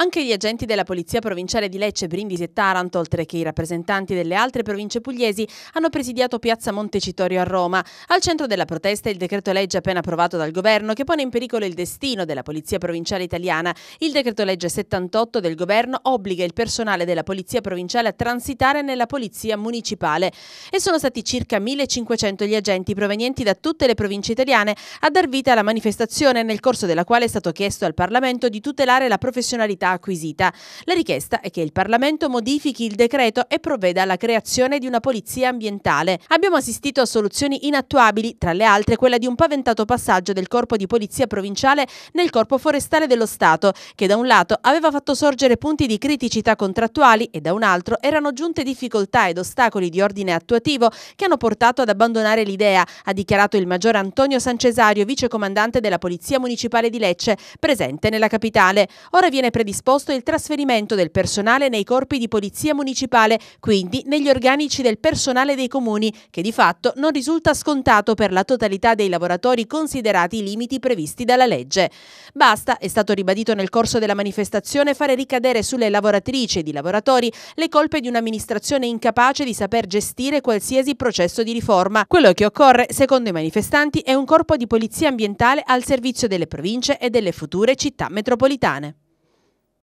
Anche gli agenti della Polizia Provinciale di Lecce, Brindisi e Taranto, oltre che i rappresentanti delle altre province pugliesi, hanno presidiato Piazza Montecitorio a Roma. Al centro della protesta è il decreto legge appena approvato dal governo che pone in pericolo il destino della Polizia Provinciale italiana. Il decreto legge 78 del governo obbliga il personale della Polizia Provinciale a transitare nella Polizia Municipale e sono stati circa 1500 gli agenti provenienti da tutte le province italiane a dar vita alla manifestazione nel corso della quale è stato chiesto al Parlamento di tutelare la professionalità sovranità acquisita. La richiesta è che il Parlamento modifichi il decreto e provveda alla creazione di una polizia ambientale. Abbiamo assistito a soluzioni inattuabili, tra le altre quella di un paventato passaggio del Corpo di Polizia Provinciale nel Corpo Forestale dello Stato, che da un lato aveva fatto sorgere punti di criticità contrattuali e da un altro erano giunte difficoltà ed ostacoli di ordine attuativo che hanno portato ad abbandonare l'idea, ha dichiarato il maggiore Antonio Sancesario, vice comandante della Polizia Municipale di Lecce, presente nella capitale. Ora viene predisposto disposto il trasferimento del personale nei corpi di polizia municipale, quindi negli organici del personale dei comuni, che di fatto non risulta scontato per la totalità dei lavoratori considerati i limiti previsti dalla legge. Basta, è stato ribadito nel corso della manifestazione, fare ricadere sulle lavoratrici e i lavoratori le colpe di un'amministrazione incapace di saper gestire qualsiasi processo di riforma. Quello che occorre, secondo i manifestanti, è un corpo di polizia ambientale al servizio delle province e delle future città metropolitane.